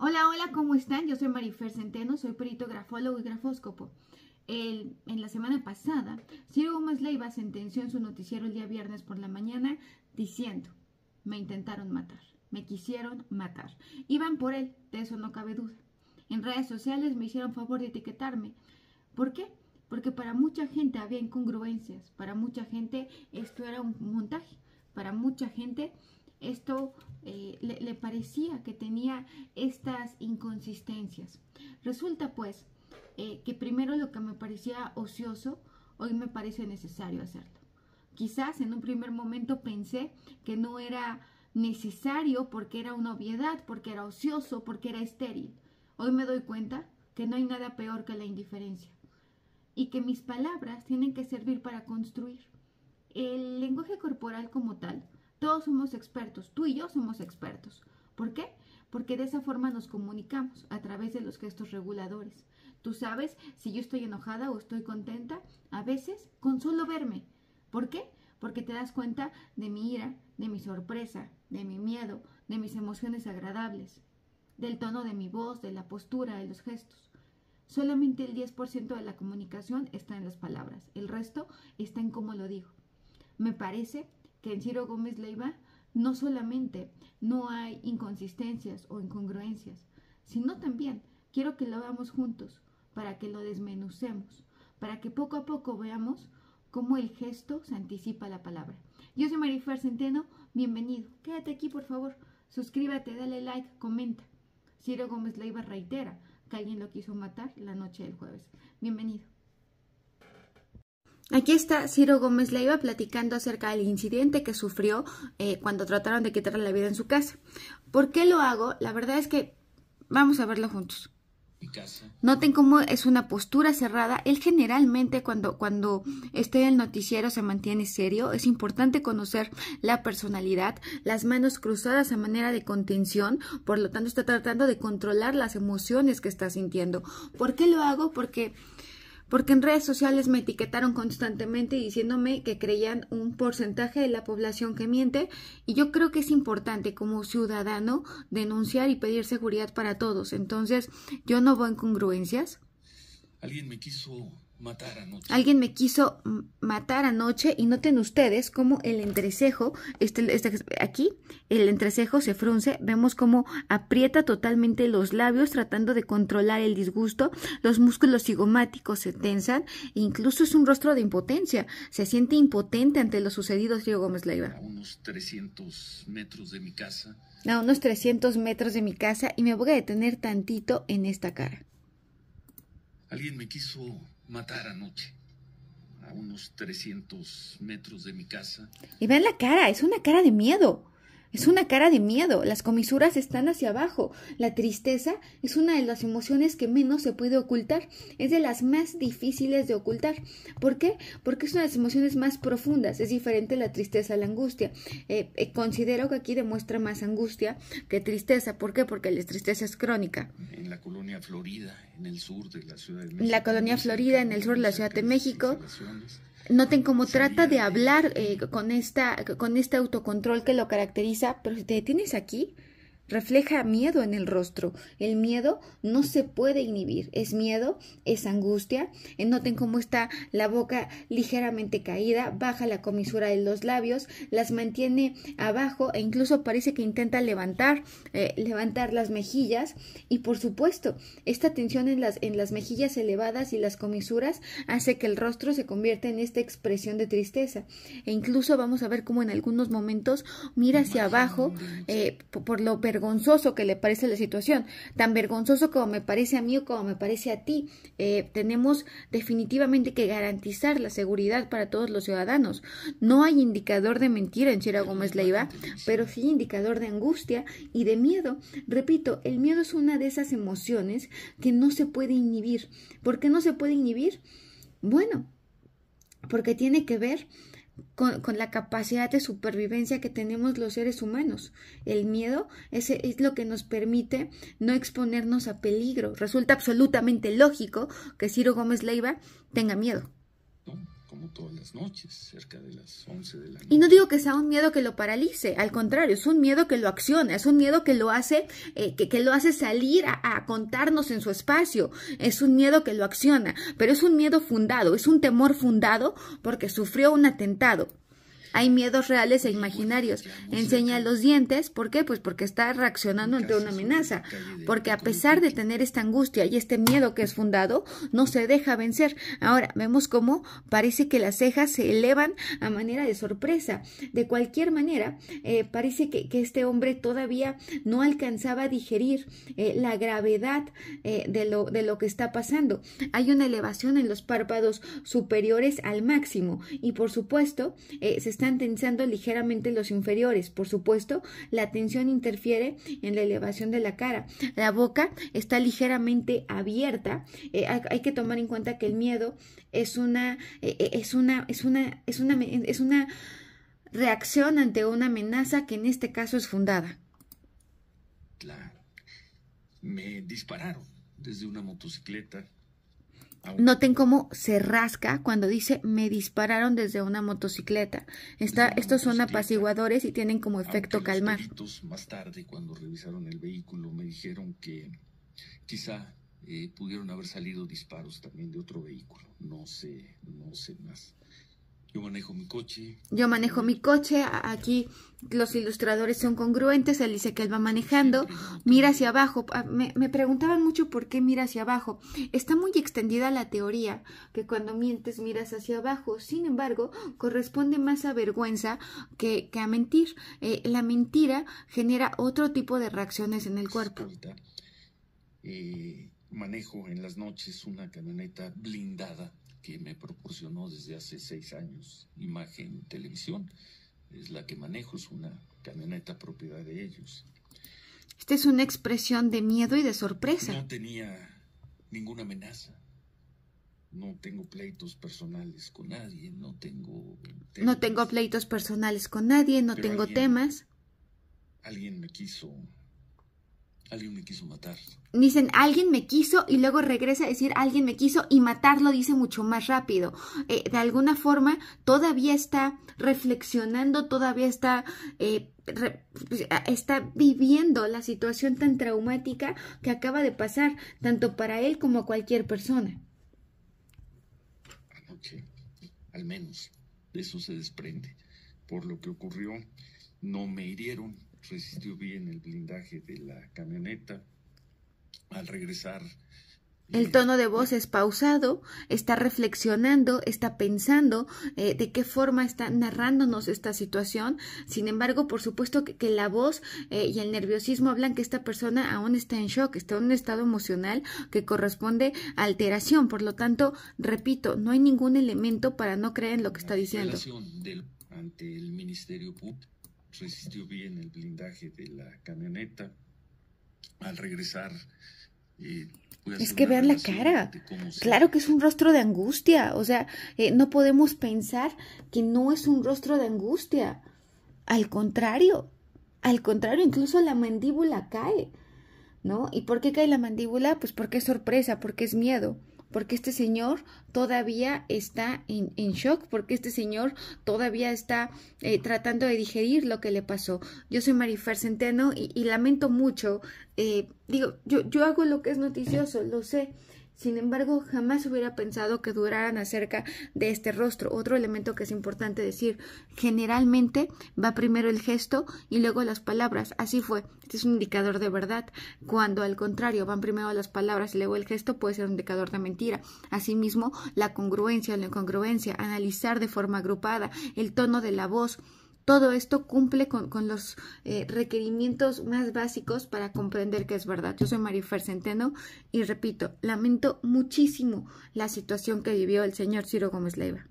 Hola, hola, ¿cómo están? Yo soy Marifer Centeno, soy perito grafólogo y grafóscopo. en la semana pasada, Ciro Gómez Leiva sentenció en su noticiero el día viernes por la mañana diciendo, me intentaron matar, me quisieron matar. Iban por él, de eso no cabe duda. En redes sociales me hicieron favor de etiquetarme. ¿Por qué? Porque para mucha gente había incongruencias, para mucha gente esto era un montaje, para mucha gente esto eh, le, parecía que tenía estas inconsistencias. Resulta pues eh, que primero lo que me parecía ocioso, hoy me parece necesario hacerlo. Quizás en un primer momento pensé que no era necesario porque era una obviedad, porque era ocioso, porque era estéril. Hoy me doy cuenta que no hay nada peor que la indiferencia y que mis palabras tienen que servir para construir. El lenguaje corporal como tal todos somos expertos, tú y yo somos expertos. ¿Por qué? Porque de esa forma nos comunicamos a través de los gestos reguladores. Tú sabes si yo estoy enojada o estoy contenta, a veces con solo verme. ¿Por qué? Porque te das cuenta de mi ira, de mi sorpresa, de mi miedo, de mis emociones agradables, del tono de mi voz, de la postura, de los gestos. Solamente el 10% de la comunicación está en las palabras, el resto está en cómo lo digo. Me parece que en Ciro Gómez Leiva no solamente no hay inconsistencias o incongruencias, sino también quiero que lo veamos juntos, para que lo desmenucemos, para que poco a poco veamos cómo el gesto se anticipa a la palabra. Yo soy Marifer Centeno, bienvenido. Quédate aquí, por favor. Suscríbete, dale like, comenta. Ciro Gómez Leiva reitera que alguien lo quiso matar la noche del jueves. Bienvenido. Aquí está Ciro Gómez Leiva platicando acerca del incidente que sufrió eh, cuando trataron de quitarle la vida en su casa. ¿Por qué lo hago? La verdad es que vamos a verlo juntos. Noten cómo es una postura cerrada. Él generalmente cuando, cuando esté en el noticiero se mantiene serio. Es importante conocer la personalidad, las manos cruzadas a manera de contención. Por lo tanto, está tratando de controlar las emociones que está sintiendo. ¿Por qué lo hago? Porque porque en redes sociales me etiquetaron constantemente diciéndome que creían un porcentaje de la población que miente y yo creo que es importante como ciudadano denunciar y pedir seguridad para todos. Entonces, yo no voy en congruencias. Alguien me quiso Matar anoche. Alguien me quiso matar anoche y noten ustedes cómo el entrecejo, este, este aquí, el entrecejo se frunce, vemos cómo aprieta totalmente los labios tratando de controlar el disgusto, los músculos cigomáticos se tensan, e incluso es un rostro de impotencia, se siente impotente ante lo sucedido, Diego Gómez Leiva. A unos 300 metros de mi casa. A unos 300 metros de mi casa y me voy a detener tantito en esta cara. Alguien me quiso matar anoche a unos 300 metros de mi casa. Y vean la cara, es una cara de miedo. Es una cara de miedo, las comisuras están hacia abajo. La tristeza es una de las emociones que menos se puede ocultar, es de las más difíciles de ocultar. ¿Por qué? Porque es una de las emociones más profundas, es diferente la tristeza a la angustia. Eh, eh, considero que aquí demuestra más angustia que tristeza. ¿Por qué? Porque la tristeza es crónica. En la colonia la En la colonia Florida, en el sur de la Ciudad de México. Noten cómo trata de hablar eh, con, con este autocontrol que lo caracteriza, pero si te detienes aquí, refleja miedo en el rostro. El miedo no se puede inhibir. Es miedo, es angustia. Eh, noten cómo está la boca ligeramente caída, baja la comisura de los labios, las mantiene abajo e incluso parece que intenta levantar, eh, levantar las mejillas. Y por supuesto, esta tensión en las, en las mejillas elevadas y las comisuras hace que el rostro se convierta en esta expresión de tristeza. E incluso vamos a ver cómo en algunos momentos mira hacia abajo eh, por lo per vergonzoso que le parece la situación, tan vergonzoso como me parece a mí o como me parece a ti. Eh, tenemos definitivamente que garantizar la seguridad para todos los ciudadanos. No hay indicador de mentira en Sierra Gómez Leiva, pero sí indicador de angustia y de miedo. Repito, el miedo es una de esas emociones que no se puede inhibir. ¿Por qué no se puede inhibir? Bueno, porque tiene que ver con, la capacidad de supervivencia que tenemos los seres humanos. El miedo es lo que nos permite no exponernos a peligro. Resulta absolutamente lógico que Ciro Gómez Leiva tenga miedo todas las noches, cerca de las 11 de la noche. Y no digo que sea un miedo que lo paralice, al contrario, es un miedo que lo acciona, es un miedo que lo hace, eh, que, lo hace salir a, contarnos en su espacio, es un miedo que lo acciona, pero es un miedo fundado, es un temor fundado porque sufrió un atentado. Hay miedos reales e imaginarios. Enseña los dientes. ¿Por qué? Pues porque está reaccionando ante una amenaza. Porque a pesar de tener esta angustia y este miedo que es fundado, no se deja vencer. Ahora, vemos cómo parece que las cejas se elevan a manera de sorpresa. De cualquier manera, eh, parece que, este hombre todavía no alcanzaba a digerir eh, la gravedad eh, de, lo, de lo que está pasando. Hay una elevación en los párpados superiores al máximo y por supuesto se está están tensando ligeramente los inferiores. Por supuesto, la tensión interfiere en la elevación de la cara. La boca está ligeramente abierta. Eh, hay, que tomar en cuenta que el miedo es una, eh, eh, es una, es una, es una, es una reacción ante una amenaza que en este caso es fundada. Claro. Me dispararon desde una motocicleta Noten cómo se rasca cuando dice me dispararon desde una motocicleta. estos son apaciguadores y tienen como efecto calmar. Más tarde, cuando revisaron el vehículo, me dijeron que quizá eh, pudieron haber salido disparos también de otro vehículo. No sé, no sé más. Yo manejo mi coche. Yo manejo mi coche. Aquí los ilustradores son congruentes. Él dice que él va manejando. Mira hacia abajo. Ah, me, preguntaban mucho por qué mira hacia abajo. Está muy extendida la teoría que cuando mientes miras hacia abajo. Sin embargo, corresponde más a vergüenza que, a mentir. Eh, la mentira genera otro tipo de reacciones en el cuerpo. Y eh, manejo en las noches una camioneta blindada que me proporcionó desde hace seis años imagen televisión. Es la que manejo, es una camioneta propiedad de ellos. Esta es una expresión de miedo y de sorpresa. No tenía ninguna amenaza. No tengo pleitos personales con nadie, no tengo... Temas. No tengo pleitos personales con nadie, no tengo temas. Alguien me quiso Alguien me quiso matar. Dicen, alguien me quiso y luego regresa a decir, alguien me quiso y matarlo dice mucho más rápido. Eh, de alguna forma, todavía está reflexionando, todavía está, eh, pues, está viviendo la situación tan traumática que acaba de pasar, tanto para él como a cualquier persona. Anoche, Al menos eso se desprende. Por lo que ocurrió, no me hirieron, resistió bien el blindaje de la camioneta. Al regresar... El eh, tono de voz es pausado, está reflexionando, está pensando eh, de qué forma está narrándonos esta situación. Sin embargo, por supuesto que, la voz eh, y el nerviosismo hablan que esta persona aún está en shock, está en un estado emocional que corresponde a alteración. Por lo tanto, repito, no hay ningún elemento para no creer en lo que está diciendo. ante el Ministerio resistió bien el blindaje de la camioneta. Al regresar... Eh, es que vean la cara. Claro que es un rostro de angustia. O sea, eh, no podemos pensar que no es un rostro de angustia. Al contrario, al contrario, incluso la mandíbula cae. ¿No? ¿Y por qué cae la mandíbula? Pues porque es sorpresa, porque es miedo porque este señor todavía está en, shock, porque este señor todavía está eh, tratando de digerir lo que le pasó. Yo soy Marifer Centeno y lamento mucho eh, digo, yo, yo hago lo que es noticioso, lo sé. Sin embargo, jamás hubiera pensado que duraran acerca de este rostro. Otro elemento que es importante decir, generalmente va primero el gesto y luego las palabras. Así fue. Este es un indicador de verdad. Cuando al contrario van primero las palabras y luego el gesto puede ser un indicador de mentira. Asimismo, la congruencia o la incongruencia, analizar de forma agrupada, el tono de la voz, todo esto cumple con, los eh, requerimientos más básicos para comprender que es verdad. Yo soy Marifer Centeno y repito, lamento muchísimo la situación que vivió el señor Ciro Gómez Leiva.